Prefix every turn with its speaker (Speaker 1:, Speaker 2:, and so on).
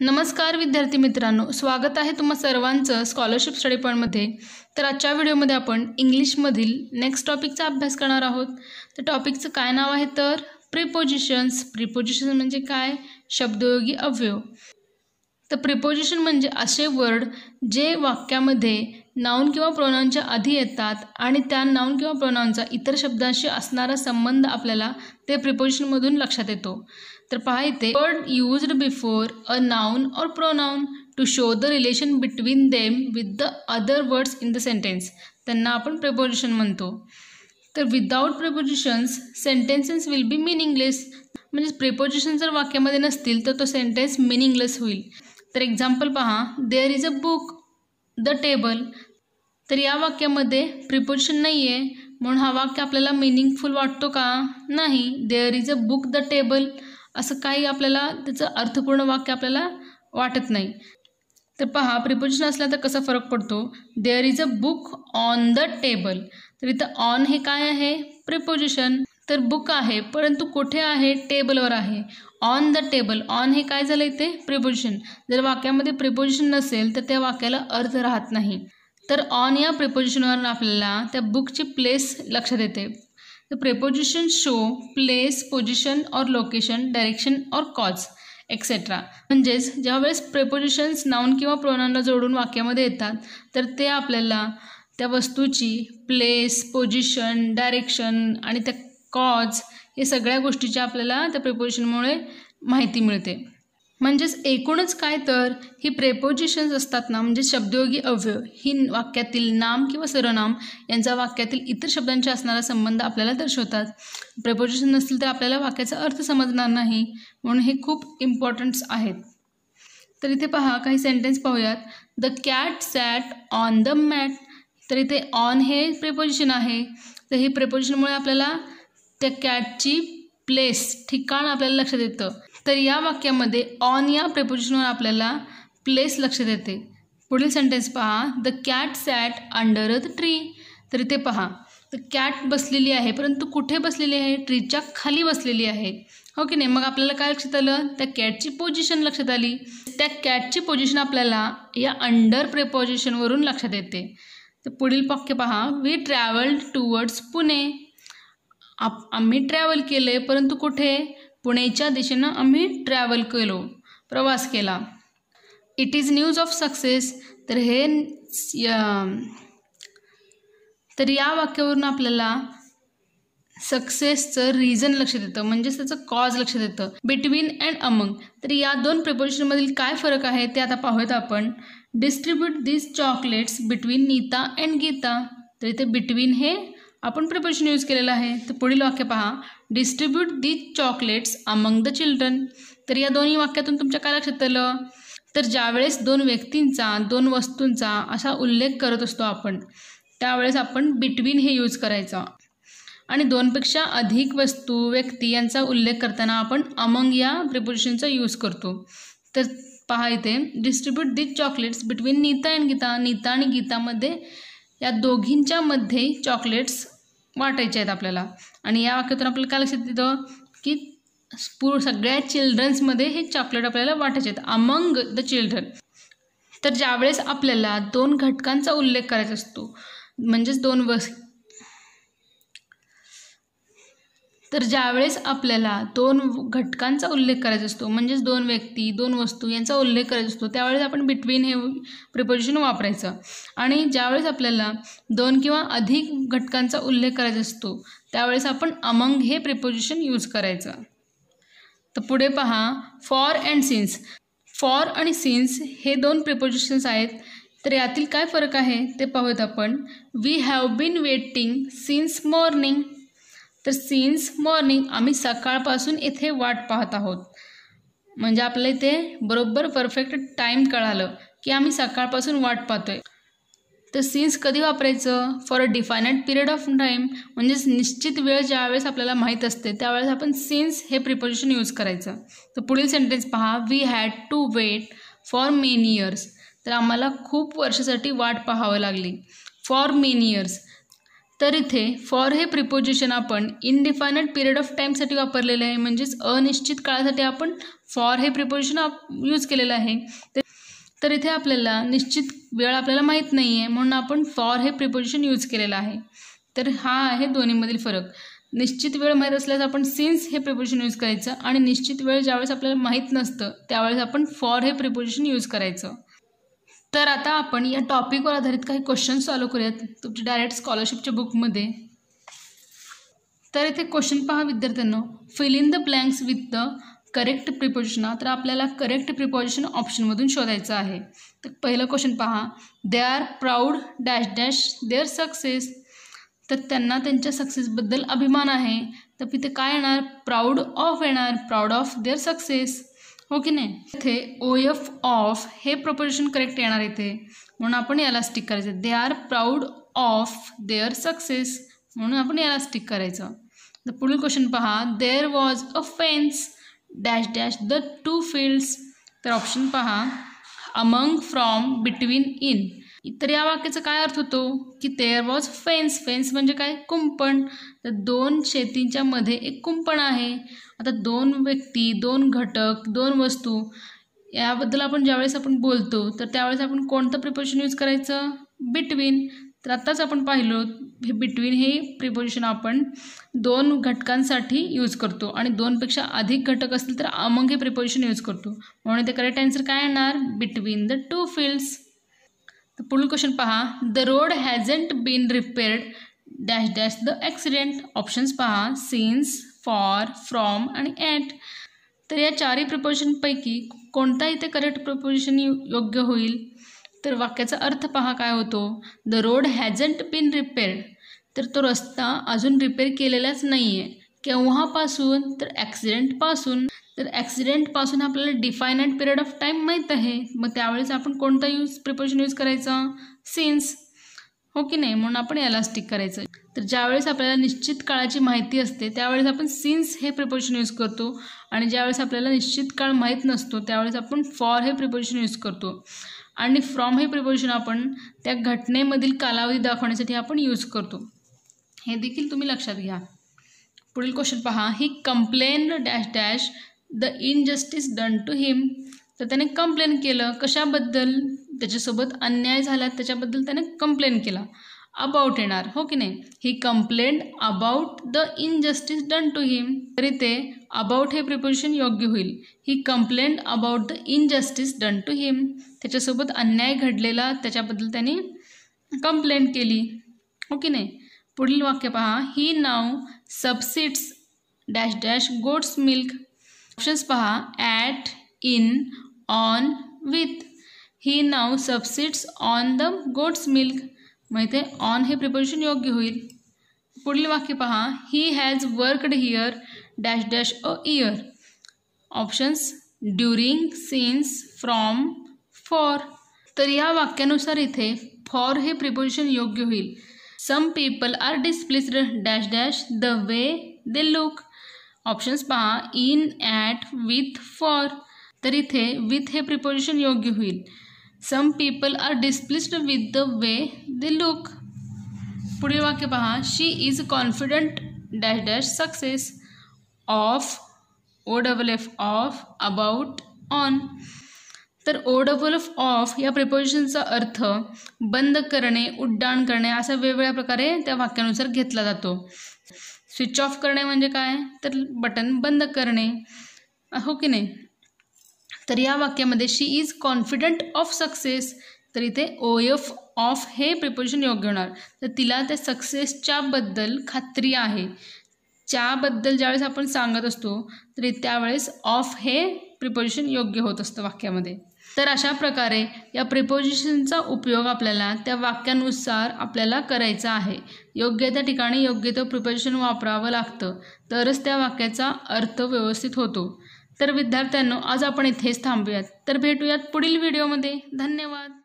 Speaker 1: नमस्कार विद्यार्थी मित्रांनो स्वागत आहे तुम्हा सर्वांचं स्कॉलरशिप स्टडी पॉईंटमध्ये तर आजच्या व्हिडिओमध्ये आपण इंग्लिशमधील नेक्स्ट टॉपिकचा अभ्यास करणार आहोत तर टॉपिकचं काय नाव आहे तर प्रिपोजिशन्स प्रिपोजिशन म्हणजे काय शब्दयोगी अवयव तर प्रिपोजिशन म्हणजे असे वर्ड जे वाक्यामध्ये नाऊन किंवा प्रोनाऊनच्या आधी येतात आणि त्या नाऊन किंवा प्रोनाऊनचा इतर शब्दांशी असणारा संबंध आपल्याला ते प्रिपोजिशनमधून लक्षात येतो तर पहा इथे word used before a noun or pronoun to show the relation between them with the other words in the sentence त्यांना आपण प्रिपोजिशन म्हणतो तर without prepositions sentences will be meaningless म्हणजे प्रिपोजिशन जर वाक्यामध्ये नसतील तर तो सेंटेन्स मिनिंगलेस होईल तर एक्झाम्पल पहा there is a book the table तर या वाक्यामध्ये प्रिपोजिशन नाही आहे म्हणून हा वाक्य आपल्याला मिनिंगफुल वाटतो का नाही there is a book the table असं काही आपल्याला त्याचं अर्थपूर्ण वाक्य आपल्याला वाटत नाही तर पहा प्रिपोजिशन असला तर कसा फरक पडतो there is a book on the table तर इथं ऑन हे काय आहे प्रिपोजिशन तर बुक आहे परंतु कुठे आहे टेबलवर आहे ऑन द टेबल ऑन हे काय झालं इथे प्रिपोजिशन जर वाक्यामध्ये प्रिपोजिशन नसेल तर त्या वाक्याला अर्थ राहत नाही तर ऑन या प्रिपोजिशनवर आपल्याला त्या बुकची प्लेस लक्षात येते तर preposition show place position or location direction or cause etcetera म्हणजेच ज्या वेळेस प्रिपोजिशन्स नाऊन किंवा प्रोनांना जोडून वाक्यामध्ये येतात तर ते आपल्याला त्या वस्तूची प्लेस पोजिशन डायरेक्शन आणि त्या कॉज हे सगळ्या गोष्टीच्या आपल्याला त्या प्रिपोजिशनमुळे माहिती मिळते म्हणजेच एकूणच काय तर ही प्रेपोजिशन्स असतात ना म्हणजे शब्दयोगी अवयव ही वाक्यातील नाम किंवा सरनाम यांचा वाक्यातील इतर शब्दांशी असणारा संबंध आपल्याला दर्शवतात प्रेपोजिशन नसतील तर आपल्याला वाक्याचा अर्थ समजणार नाही म्हणून हे खूप इम्पॉर्टंट्स आहेत तर इथे पहा काही सेंटेन्स पाहूयात the cat sat on the mat तर इथे ऑन हे प्रेपोजिशन आहे तर हे प्रेपोजिशनमुळे आपल्याला त्या कॅटची प्लेस ठिकाण आपल्याला लक्षात येतं तर या वाक्यामध्ये ऑन या प्रेपोजिशनवर आपल्याला प्लेस लक्षात येते पुढील सेंटेन्स पहा the cat sat under the tree तर इथे पहा तर कॅट बसलेली आहे परंतु कुठे बसलेली आहे ट्रीच्या खाली बसलेली आहे हो की नाही मग आपल्याला काय लक्षात आलं त्या कॅटची पोझिशन लक्षात आली त्या कॅटची पोझिशन आपल्याला या अंडर प्रिपोजिशनवरून लक्षात येते तर पुढील वाक्य पहा वी ट्रॅव्हल टुवर्ड्स पुणे आप आम्ही ट्रॅव्हल केले परंतु कुठे पुणेच्या दिशेनं आम्ही ट्रॅव्हल केलो प्रवास केला it is news of success तर हे तर या वाक्यावरून आपल्याला सक्सेसचं रिझन लक्षात येतं म्हणजेच त्याचं कॉज लक्षात येतं बिटवीन अँड अमंग तर या दोन प्रिपोजिशनमधील काय फरक आहे ते आता पाहूयात आपण distribute this chocolates between Nita and Gita तर इथे बिटवीन हे आपण प्रिपरेशन यूज केलेलं आहे तर पुढील वाक्य पहा distribute the chocolates among the children तर या दोन्ही वाक्यातून तुमच्या काय लक्षात आलं तर ज्यावेळेस दोन व्यक्तींचा दोन वस्तूंचा असा उल्लेख करत असतो आपण त्यावेळेस आपण बिटवीन हे यूज करायचा आणि दोनपेक्षा अधिक वस्तू व्यक्ती यांचा उल्लेख करताना आपण अमंग या प्रिपोजिशनचा यूज करतो तर पहा इथे distribute the chocolates between Nita and Gita Nita आणि गीतामध्ये या दोघींच्यामध्ये चॉकलेट्स वाटायचे आहेत आपल्याला आणि या वाक्यातून आपल्याला काय लक्षात येतं की पूर सगळ्या चिल्ड्रन्समध्ये हे चॉकलेट आपल्याला वाटायचे आहेत अमंग द चिल्ड्रन तर ज्यावेळेस आपल्याला दोन घटकांचा उल्लेख करायचा असतो म्हणजेच दोन वस तर ज्यावेळेस आपल्याला दोन घटकांचा उल्लेख करायचा असतो म्हणजेच दोन व्यक्ती दोन वस्तू यांचा उल्लेख करायचा असतो त्यावेळेस आपण बिटवीन हे प्रिपोजिशन वापरायचं आणि ज्यावेळेस आपल्याला दोन किंवा अधिक घटकांचा उल्लेख करायचा असतो त्यावेळेस आपण अमंग हे प्रिपोजिशन यूज करायचं तर पुढे पहा फॉर अँड सिन्स फॉर आणि सिन्स हे दोन प्रिपोजिशन्स आहेत तर यातील काय फरक आहे ते पाहूयात आपण we have been waiting since morning तर सिन्स मॉर्निंग आम्ही सकाळपासून इथे वाट पाहत आहोत म्हणजे आपलं इथे बरोबर परफेक्ट टाईम कळालं की आम्ही सकाळपासून वाट पाहतोय तर सिन्स कधी वापरायचं for a definite period of time म्हणजेच निश्चित वेळ ज्यावेळेस आपल्याला माहीत असते त्यावेळेस आपण सिन्स हे प्रिपोजिशन यूज करायचं तर पुढील सेंटेन्स पहा we had to wait for many years तर आम्हाला खूप वर्षासाठी वाट पाहावं लागली फॉर मेनी इयर्स तर इथे फॉर हे प्रिपोजिशन आपण इनडिफायनट पिरियड ऑफ टाईमसाठी वापरलेलं आहे म्हणजेच अनिश्चित काळासाठी आपण फॉर हे प्रिपोजिशन यूज केलेलं आहे तर इथे आपल्याला निश्चित वेळ आपल्याला माहीत नाही आहे म्हणून आपण फॉर हे प्रिपोजिशन यूज केलेलं आहे तर हा आहे दोन्हीमधील फरक निश्चित वेळ माहीत असल्यास आपण सिन्स हे प्रिपोजिशन यूज करायचं आणि निश्चित वेळ ज्यावेळेस आपल्याला माहीत नसतं त्यावेळेस आपण फॉर हे प्रिपोजिशन यूज करायचं तर आता आपण या टॉपिकवर आधारित काही क्वेश्चन सॉल्व करूयात तुमच्या डायरेक्ट स्कॉलरशिपच्या बुकमध्ये तर इथे क्वेश्चन पहा विद्यार्थ्यांना fill in the blanks with the correct preposition तर आपल्याला करेक्ट प्रिपोजिशन ऑप्शनमधून शोधायचं आहे तर पहिलं क्वेश्चन पहा they are proud dash dash their success तर त्यांना त्यांच्या सक्सेसबद्दल अभिमान आहे तर तिथे काय येणार प्राऊड ऑफ येणार प्राऊड ऑफ देअर सक्सेस हो की नाही इथे ओ एफ ऑफ हे प्रपोजिशन करेक्ट येणार इथे म्हणून आपण याला स्टिक करायचं they are proud of their success म्हणून आपण याला स्टिक करायचं तर पुढील क्वेश्चन पहा there was a fence dash dash the two fields तर ऑप्शन पहा अमंग फ्रॉम बिटवीन इन तर या वाक्याचा काय अर्थ होतो की देअर वॉज फेन्स फेन्स म्हणजे काय कुंपण तर दोन शेतींच्या मध्ये एक कुंपण आहे आता दोन व्यक्ती दोन घटक दोन वस्तू याबद्दल आपण ज्यावेळेस आपण बोलतो तर त्यावेळेस आपण कोणतं प्रिपोजिशन यूज करायचं बिटवीन तर आत्ताच आपण पाहिलो हे बिटवीन हे प्रिपोजिशन आपण दोन घटकांसाठी यूज करतो आणि दोनपेक्षा अधिक घटक असतील तर अमंग हे प्रिपोजिशन यूज करतो म्हणून ते करेक्ट आन्सर काय येणार बिटवीन द टू फील्ड्स तर पुढील क्वेश्चन पहा the road hasn't been repaired dash dash the accident options पहा सिन्स फॉर फ्रॉम आणि ॲट तर या चारही प्रपोजिशनपैकी कोणता इथे करेक्ट प्रपोजिशन योग्य होईल तर वाक्याचा अर्थ पहा काय होतो the road hasn't been repaired तर तो रस्ता अजून रिपेअर केलेलाच नाही आहे केव्हापासून तर ॲक्सिडेंटपासून तर ॲक्सिडेंटपासून आपल्याला डिफायनाईट पिरियड ऑफ टाईम माहीत आहे मग त्यावेळेस आपण कोणता यूज प्रिपोशन यूज करायचा सिन्स हो की नाही म्हणून आपण एलास्टिक करायचं तर ज्यावेळेस आपल्याला निश्चित काळाची माहिती असते त्यावेळेस आपण सिन्स हे प्रिपोशन यूज करतो आणि ज्यावेळेस आपल्याला निश्चित काळ माहीत नसतो त्यावेळेस आपण फॉर हे प्रिपोशन यूज करतो आणि फ्रॉम हे प्रिपोशन आपण त्या घटनेमधील कालावधी दाखवण्यासाठी आपण यूज करतो हे देखील तुम्ही लक्षात घ्या पुढील क्वेश्चन पहा he complain dash dash the injustice done to him तर त्याने कंप्लेन केलं कशाबद्दल त्याच्यासोबत अन्याय झाला त्याच्याबद्दल त्याने कंप्लेन केला अबाउट येणार हो की नाही he complaint about the injustice done to him तरी ते अबाउट हे प्रिपोजिशन योग्य होईल he complaint about the injustice done to him त्याच्यासोबत अन्याय घडलेला त्याच्याबद्दल त्यांनी कंप्लेंट केली हो की नाही पुढील वाक्य पहा he now subsists dash dash goat's milk options पहा at in on with he now subsists on the goat's milk म्हणजे ऑन हे प्रिपरेशन योग्य होईल पुढील वाक्य पहा he has worked here dash dash a year options during since from for तर या वाक्यानुसार इथे फॉर हे प्रिपोजिशन योग्य होईल some people are displaced dash dash the way they look options पहा इन एट विथ फॉर तो इथे विथ हे प्रिपोजिशन योग्य हो some people are displeased with the way they look पुढ़ वाक्य पहा she is confident dash dash success of O double F of about on तर ओ ऑफ ऑफ या प्रिपोजिशनचा अर्थ बंद करणे उड्डाण करणे असा वेगवेगळ्या प्रकारे त्या वाक्यानुसार घेतला जातो स्विच ऑफ करणे म्हणजे काय तर बटन बंद करणे हो की नाही तर या वाक्यामध्ये she is confident of success तर इथे ओ एफ ऑफ हे प्रिपोजिशन योग्य होणार तर तिला त्या सक्सेसच्याबद्दल खात्री आहे च्याबद्दल ज्यावेळेस आपण सांगत असतो तरी त्यावेळेस ऑफ हे प्रिपोजिशन योग्य होत असतं वाक्यामध्ये तर अशा प्रकारे या प्रिपोजिशनचा उपयोग आपल्याला त्या वाक्यानुसार आपल्याला करायचा आहे योग्य त्या ठिकाणी योग्य तो प्रिपोजिशन वापरावं लागतं तरच त्या वाक्याचा अर्थ व्यवस्थित होतो तर विद्यार्थ्यांनो आज आपण इथेच थांबूयात तर भेटूयात पुढील व्हिडिओमध्ये धन्यवाद